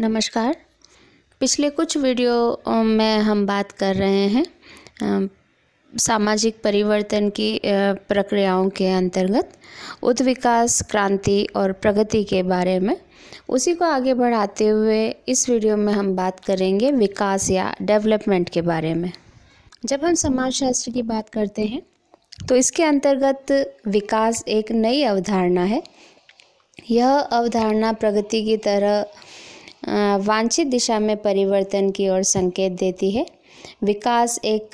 नमस्कार पिछले कुछ वीडियो में हम बात कर रहे हैं सामाजिक परिवर्तन की प्रक्रियाओं के अंतर्गत उत्विकास क्रांति और प्रगति के बारे में उसी को आगे बढ़ाते हुए इस वीडियो में हम बात करेंगे विकास या डेवलपमेंट के बारे में जब हम समाजशास्त्र की बात करते हैं तो इसके अंतर्गत विकास एक नई अवधारणा है यह अवधारणा प्रगति की तरह वांछित दिशा में परिवर्तन की ओर संकेत देती है विकास एक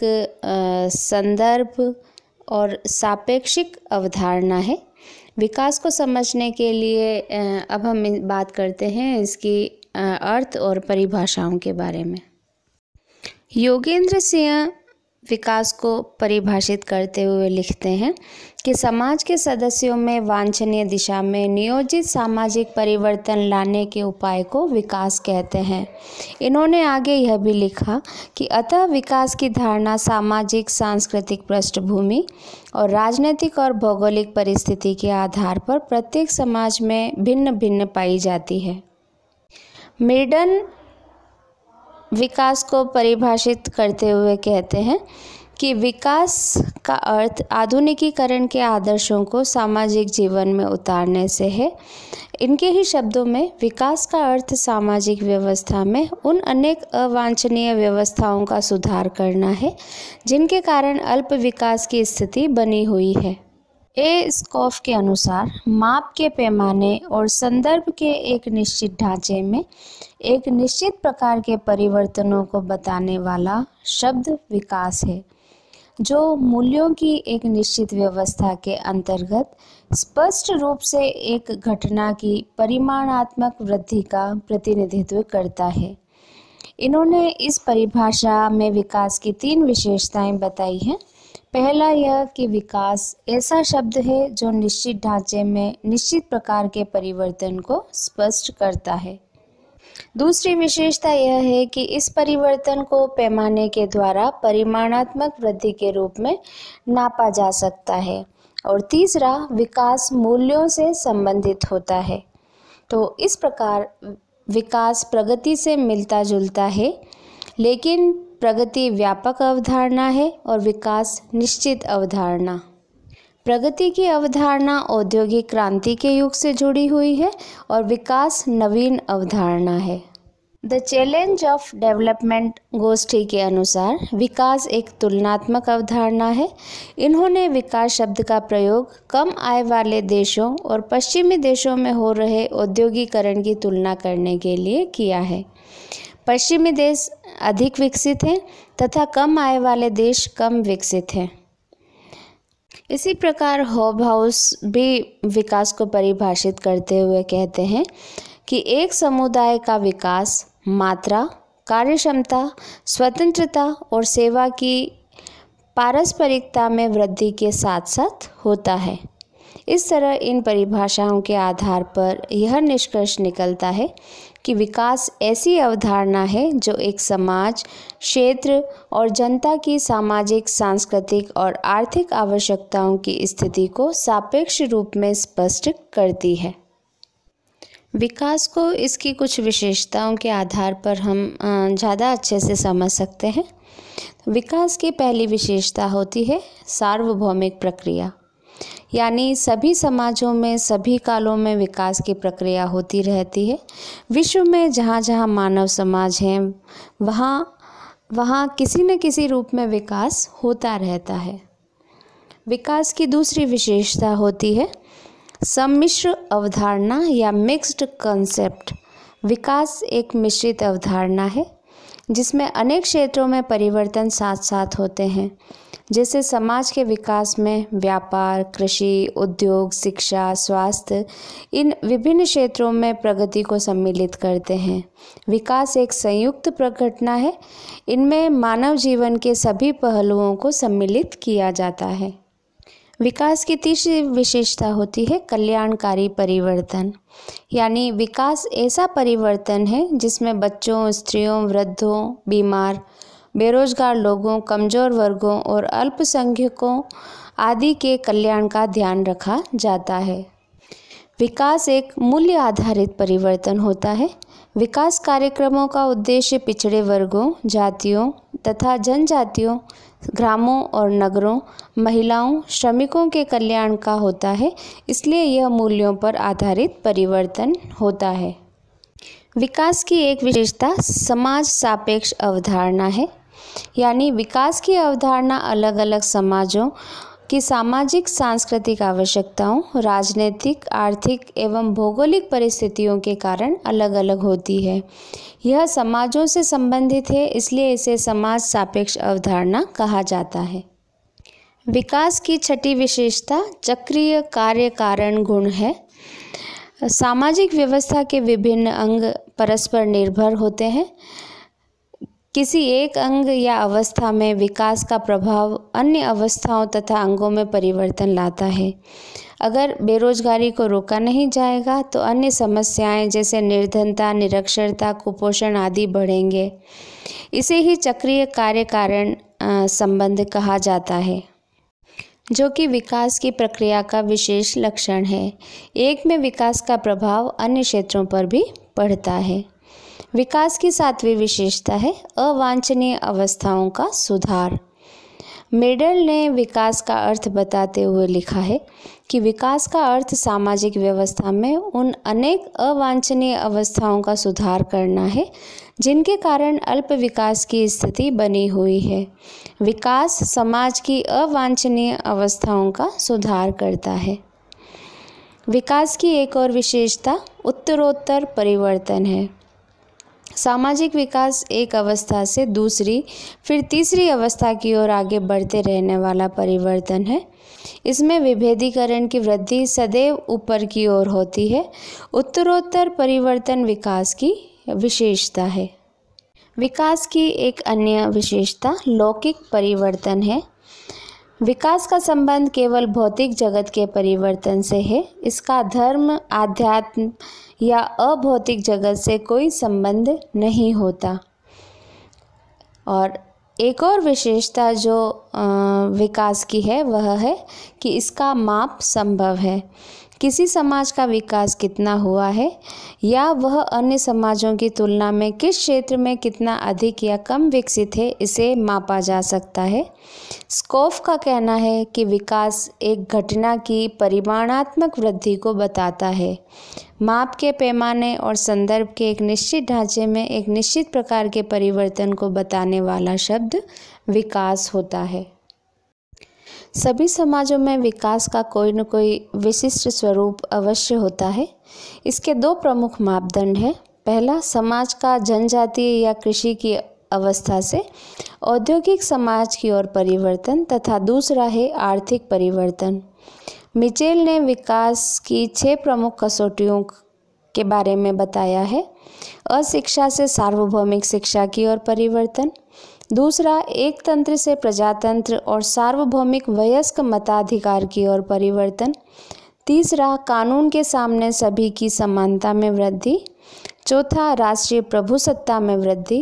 संदर्भ और सापेक्षिक अवधारणा है विकास को समझने के लिए अब हम बात करते हैं इसकी अर्थ और परिभाषाओं के बारे में योगेंद्र सिंह विकास को परिभाषित करते हुए लिखते हैं कि समाज के सदस्यों में वांछनीय दिशा में नियोजित सामाजिक परिवर्तन लाने के उपाय को विकास कहते हैं इन्होंने आगे यह भी लिखा कि अतः विकास की धारणा सामाजिक सांस्कृतिक पृष्ठभूमि और राजनीतिक और भौगोलिक परिस्थिति के आधार पर प्रत्येक समाज में भिन्न भिन्न पाई जाती है मिर्डन विकास को परिभाषित करते हुए कहते हैं कि विकास का अर्थ आधुनिकीकरण के आदर्शों को सामाजिक जीवन में उतारने से है इनके ही शब्दों में विकास का अर्थ सामाजिक व्यवस्था में उन अनेक अवांछनीय व्यवस्थाओं का सुधार करना है जिनके कारण अल्प विकास की स्थिति बनी हुई है ए स्कॉफ के अनुसार माप के पैमाने और संदर्भ के एक निश्चित ढांचे में एक निश्चित प्रकार के परिवर्तनों को बताने वाला शब्द विकास है जो मूल्यों की एक निश्चित व्यवस्था के अंतर्गत स्पष्ट रूप से एक घटना की परिमाणात्मक वृद्धि का प्रतिनिधित्व करता है इन्होंने इस परिभाषा में विकास की तीन विशेषताएं बताई हैं पहला यह कि विकास ऐसा शब्द है जो निश्चित ढांचे में निश्चित प्रकार के परिवर्तन को स्पष्ट करता है दूसरी विशेषता यह है कि इस परिवर्तन को पैमाने के द्वारा परिमाणात्मक वृद्धि के रूप में नापा जा सकता है और तीसरा विकास मूल्यों से संबंधित होता है तो इस प्रकार विकास प्रगति से मिलता जुलता है लेकिन प्रगति व्यापक अवधारणा है और विकास निश्चित अवधारणा प्रगति की अवधारणा औद्योगिक क्रांति के युग से जुड़ी हुई है और विकास नवीन अवधारणा है द चैलेंज ऑफ डेवलपमेंट गोष्ठी के अनुसार विकास एक तुलनात्मक अवधारणा है इन्होंने विकास शब्द का प्रयोग कम आय वाले देशों और पश्चिमी देशों में हो रहे औद्योगिकरण की तुलना करने के लिए किया है पश्चिमी देश अधिक विकसित हैं तथा कम आय वाले देश कम विकसित हैं इसी प्रकार होब हाउस भी विकास को परिभाषित करते हुए कहते हैं कि एक समुदाय का विकास मात्रा कार्यक्षमता स्वतंत्रता और सेवा की पारस्परिकता में वृद्धि के साथ साथ होता है इस तरह इन परिभाषाओं के आधार पर यह निष्कर्ष निकलता है कि विकास ऐसी अवधारणा है जो एक समाज क्षेत्र और जनता की सामाजिक सांस्कृतिक और आर्थिक आवश्यकताओं की स्थिति को सापेक्ष रूप में स्पष्ट करती है विकास को इसकी कुछ विशेषताओं के आधार पर हम ज़्यादा अच्छे से समझ सकते हैं विकास की पहली विशेषता होती है सार्वभौमिक प्रक्रिया यानी सभी समाजों में सभी कालों में विकास की प्रक्रिया होती रहती है विश्व में जहाँ जहाँ मानव समाज हैं वहाँ वहाँ किसी न किसी रूप में विकास होता रहता है विकास की दूसरी विशेषता होती है सम्मिश्र अवधारणा या मिक्स्ड कंसेप्ट विकास एक मिश्रित अवधारणा है जिसमें अनेक क्षेत्रों में परिवर्तन साथ साथ होते हैं जिससे समाज के विकास में व्यापार कृषि उद्योग शिक्षा स्वास्थ्य इन विभिन्न क्षेत्रों में प्रगति को सम्मिलित करते हैं विकास एक संयुक्त प्रघटना है इनमें मानव जीवन के सभी पहलुओं को सम्मिलित किया जाता है विकास की तीसरी विशेषता होती है कल्याणकारी परिवर्तन यानी विकास ऐसा परिवर्तन है जिसमें बच्चों स्त्रियों वृद्धों बीमार बेरोजगार लोगों कमज़ोर वर्गों और अल्पसंख्यकों आदि के कल्याण का ध्यान रखा जाता है विकास एक मूल्य आधारित परिवर्तन होता है विकास कार्यक्रमों का उद्देश्य पिछड़े वर्गों जातियों तथा जनजातियों ग्रामों और नगरों महिलाओं श्रमिकों के कल्याण का होता है इसलिए यह मूल्यों पर आधारित परिवर्तन होता है विकास की एक विशेषता समाज सापेक्ष अवधारणा है यानी विकास की अवधारणा अलग अलग समाजों की सामाजिक सांस्कृतिक आवश्यकताओं राजनीतिक आर्थिक एवं भौगोलिक परिस्थितियों के कारण अलग अलग होती है यह समाजों से संबंधित है इसलिए इसे समाज सापेक्ष अवधारणा कहा जाता है विकास की छठी विशेषता चक्रीय कार्य कारण गुण है सामाजिक व्यवस्था के विभिन्न अंग परस्पर निर्भर होते हैं किसी एक अंग या अवस्था में विकास का प्रभाव अन्य अवस्थाओं तथा अंगों में परिवर्तन लाता है अगर बेरोजगारी को रोका नहीं जाएगा तो अन्य समस्याएं जैसे निर्धनता निरक्षरता कुपोषण आदि बढ़ेंगे इसे ही चक्रीय कार्य कारण संबंध कहा जाता है जो कि विकास की प्रक्रिया का विशेष लक्षण है एक में विकास का प्रभाव अन्य क्षेत्रों पर भी पड़ता है विकास की सातवीं विशेषता है अवांछनीय अवस्थाओं का सुधार मेडल ने विकास का अर्थ बताते हुए लिखा है कि विकास का अर्थ सामाजिक व्यवस्था में उन अनेक अवांछनीय अवस्थाओं का सुधार करना है जिनके कारण अल्प विकास की स्थिति बनी हुई है विकास समाज की अवांछनीय अवस्थाओं का सुधार करता है विकास की एक और विशेषता उत्तरोत्तर परिवर्तन है सामाजिक विकास एक अवस्था से दूसरी फिर तीसरी अवस्था की ओर आगे बढ़ते रहने वाला परिवर्तन है इसमें विभेदीकरण की वृद्धि सदैव ऊपर की ओर होती है उत्तरोत्तर परिवर्तन विकास की विशेषता है विकास की एक अन्य विशेषता लौकिक परिवर्तन है विकास का संबंध केवल भौतिक जगत के परिवर्तन से है इसका धर्म आध्यात्म या अभौतिक जगत से कोई संबंध नहीं होता और एक और विशेषता जो विकास की है वह है कि इसका माप संभव है किसी समाज का विकास कितना हुआ है या वह अन्य समाजों की तुलना में किस क्षेत्र में कितना अधिक या कम विकसित है इसे मापा जा सकता है स्कोफ का कहना है कि विकास एक घटना की परिमाणात्मक वृद्धि को बताता है माप के पैमाने और संदर्भ के एक निश्चित ढांचे में एक निश्चित प्रकार के परिवर्तन को बताने वाला शब्द विकास होता है सभी समाजों में विकास का कोई न कोई विशिष्ट स्वरूप अवश्य होता है इसके दो प्रमुख मापदंड हैं पहला समाज का जनजातीय या कृषि की अवस्था से औद्योगिक समाज की ओर परिवर्तन तथा दूसरा है आर्थिक परिवर्तन मिचेल ने विकास की छह प्रमुख कसौटियों के बारे में बताया है अशिक्षा से सार्वभौमिक शिक्षा की ओर परिवर्तन दूसरा एक तंत्र से प्रजातंत्र और सार्वभौमिक वयस्क मताधिकार की ओर परिवर्तन तीसरा कानून के सामने सभी की समानता में वृद्धि चौथा राष्ट्रीय प्रभुसत्ता में वृद्धि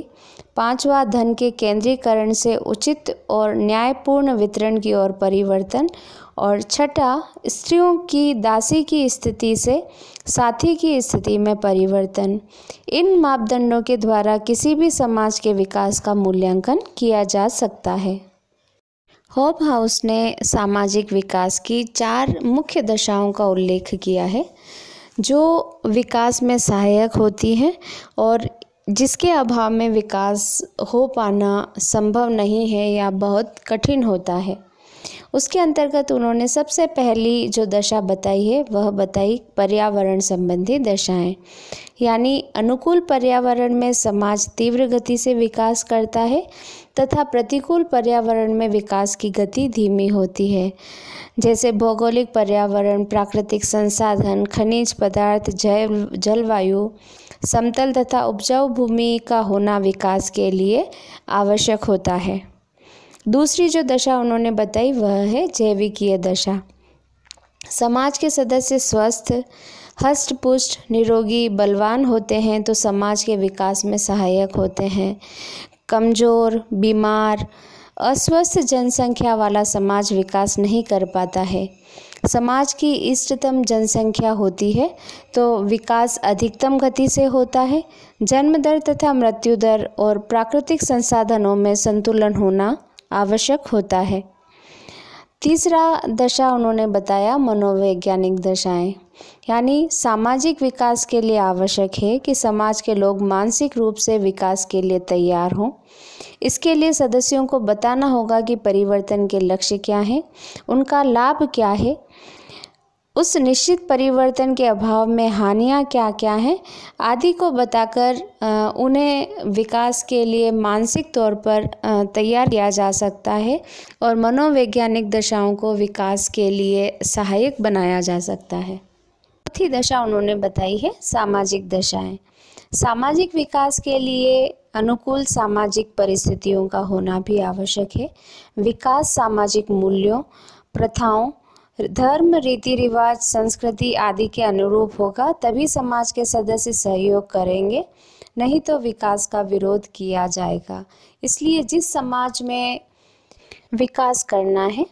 पांचवा धन के केंद्रीकरण से उचित और न्यायपूर्ण वितरण की ओर परिवर्तन और छठा स्त्रियों की दासी की स्थिति से साथी की स्थिति में परिवर्तन इन मापदंडों के द्वारा किसी भी समाज के विकास का मूल्यांकन किया जा सकता है होप हाउस ने सामाजिक विकास की चार मुख्य दशाओं का उल्लेख किया है जो विकास में सहायक होती हैं और जिसके अभाव में विकास हो पाना संभव नहीं है या बहुत कठिन होता है उसके अंतर्गत उन्होंने सबसे पहली जो दशा बताई है वह बताई पर्यावरण संबंधी दशाएं यानी अनुकूल पर्यावरण में समाज तीव्र गति से विकास करता है तथा प्रतिकूल पर्यावरण में विकास की गति धीमी होती है जैसे भौगोलिक पर्यावरण प्राकृतिक संसाधन खनिज पदार्थ जैव जलवायु समतल तथा उपजाऊ भूमि का होना विकास के लिए आवश्यक होता है दूसरी जो दशा उन्होंने बताई वह है जैविकीय दशा समाज के सदस्य स्वस्थ हस्तपुष्ट निरोगी बलवान होते हैं तो समाज के विकास में सहायक होते हैं कमज़ोर बीमार अस्वस्थ जनसंख्या वाला समाज विकास नहीं कर पाता है समाज की इष्टतम जनसंख्या होती है तो विकास अधिकतम गति से होता है जन्म दर तथा मृत्यु दर और प्राकृतिक संसाधनों में संतुलन होना आवश्यक होता है तीसरा दशा उन्होंने बताया मनोवैज्ञानिक दशाएं यानी सामाजिक विकास के लिए आवश्यक है कि समाज के लोग मानसिक रूप से विकास के लिए तैयार हों इसके लिए सदस्यों को बताना होगा कि परिवर्तन के लक्ष्य क्या हैं उनका लाभ क्या है उस निश्चित परिवर्तन के अभाव में हानियाँ क्या क्या हैं आदि को बताकर उन्हें विकास के लिए मानसिक तौर पर तैयार किया जा सकता है और मनोवैज्ञानिक दशाओं को विकास के लिए सहायक बनाया जा सकता है चौथी दशा उन्होंने बताई है सामाजिक दशाएं सामाजिक विकास के लिए अनुकूल सामाजिक परिस्थितियों का होना भी आवश्यक है विकास सामाजिक मूल्यों प्रथाओं धर्म रीति रिवाज संस्कृति आदि के अनुरूप होगा तभी समाज के सदस्य सहयोग करेंगे नहीं तो विकास का विरोध किया जाएगा इसलिए जिस समाज में विकास करना है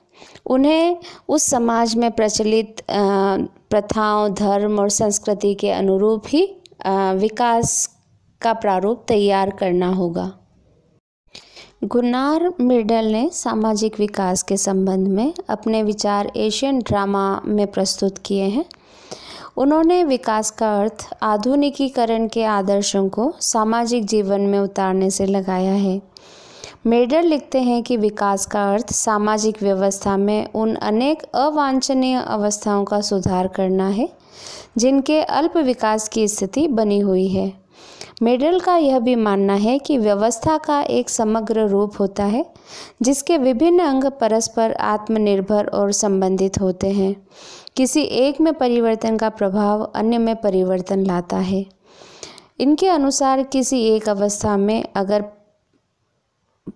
उन्हें उस समाज में प्रचलित प्रथाओं धर्म और संस्कृति के अनुरूप ही विकास का प्रारूप तैयार करना होगा गुनार मिडल ने सामाजिक विकास के संबंध में अपने विचार एशियन ड्रामा में प्रस्तुत किए हैं उन्होंने विकास का अर्थ आधुनिकीकरण के आदर्शों को सामाजिक जीवन में उतारने से लगाया है मेडल लिखते हैं कि विकास का अर्थ सामाजिक व्यवस्था में उन अनेक अवांछनीय अवस्थाओं का सुधार करना है जिनके अल्प विकास की स्थिति बनी हुई है मेडल का यह भी मानना है कि व्यवस्था का एक समग्र रूप होता है जिसके विभिन्न अंग परस्पर आत्मनिर्भर और संबंधित होते हैं किसी एक में परिवर्तन का प्रभाव अन्य में परिवर्तन लाता है इनके अनुसार किसी एक अवस्था में अगर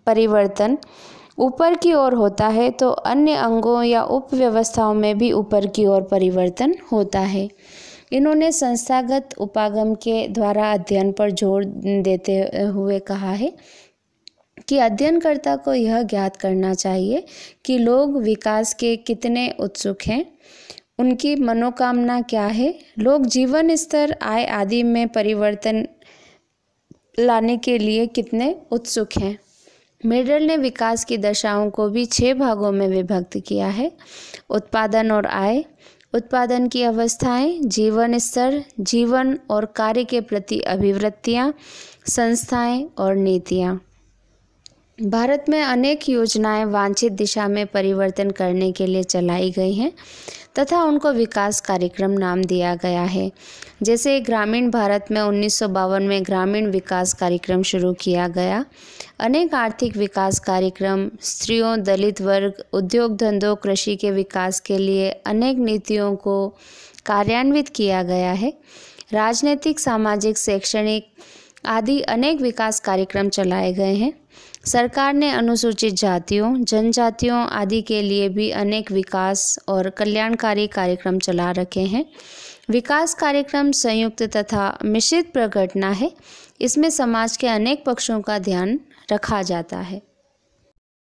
परिवर्तन ऊपर की ओर होता है तो अन्य अंगों या उपव्यवस्थाओं में भी ऊपर की ओर परिवर्तन होता है इन्होंने संस्थागत उपागम के द्वारा अध्ययन पर जोर देते हुए कहा है कि अध्ययनकर्ता को यह ज्ञात करना चाहिए कि लोग विकास के कितने उत्सुक हैं उनकी मनोकामना क्या है लोग जीवन स्तर आय आदि में परिवर्तन लाने के लिए कितने उत्सुक हैं मेडल ने विकास की दशाओं को भी छः भागों में विभक्त किया है उत्पादन और आय उत्पादन की अवस्थाएं, जीवन स्तर जीवन और कार्य के प्रति अभिवृत्तियाँ संस्थाएं और नीतियाँ भारत में अनेक योजनाएं वांछित दिशा में परिवर्तन करने के लिए चलाई गई हैं तथा उनको विकास कार्यक्रम नाम दिया गया है जैसे ग्रामीण भारत में उन्नीस में ग्रामीण विकास कार्यक्रम शुरू किया गया अनेक आर्थिक विकास कार्यक्रम स्त्रियों दलित वर्ग उद्योग धंधों कृषि के विकास के लिए अनेक नीतियों को कार्यान्वित किया गया है राजनीतिक सामाजिक शैक्षणिक आदि अनेक विकास कार्यक्रम चलाए गए हैं सरकार ने अनुसूचित जातियों जनजातियों आदि के लिए भी अनेक विकास और कल्याणकारी कार्यक्रम चला रखे हैं विकास कार्यक्रम संयुक्त तथा मिश्रित प्रघटना है इसमें समाज के अनेक पक्षों का ध्यान रखा जाता है